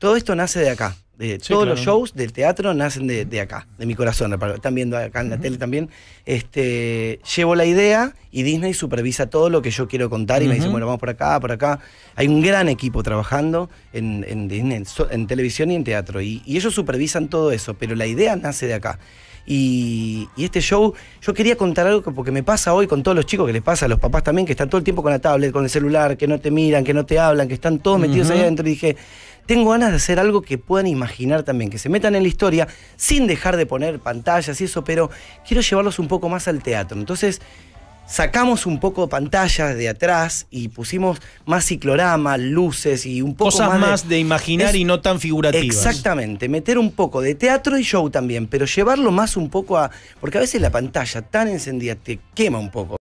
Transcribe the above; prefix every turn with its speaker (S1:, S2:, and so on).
S1: todo esto nace de acá. De, todos los shows del teatro nacen de, acá, de mi corazón. Están viendo acá en la tele también. Este, llevo la idea y Disney supervisa todo lo que yo quiero contar y me dicen, bueno, vamos por acá, por acá. Hay un gran equipo trabajando en, televisión y en teatro. Y, ellos supervisan todo eso, pero la idea nace de acá. Y, este show, yo quería contar algo porque me pasa hoy con todos los chicos que les pasa, a los papás también, que están todo el tiempo con la tablet, con el celular, que no te miran, que no te hablan, que están todos metidos ahí adentro. Y dije, tengo ganas de hacer algo que puedan imaginar también, que se metan en la historia sin dejar de poner pantallas y eso, pero quiero llevarlos un poco más al teatro. Entonces, sacamos un poco pantallas de atrás y pusimos más ciclorama, luces y un poco Cosas más,
S2: de, imaginar y no tan figurativas.
S1: Exactamente, meter un poco de teatro y show también, pero llevarlo más un poco a porque a veces la pantalla tan encendida te quema un poco.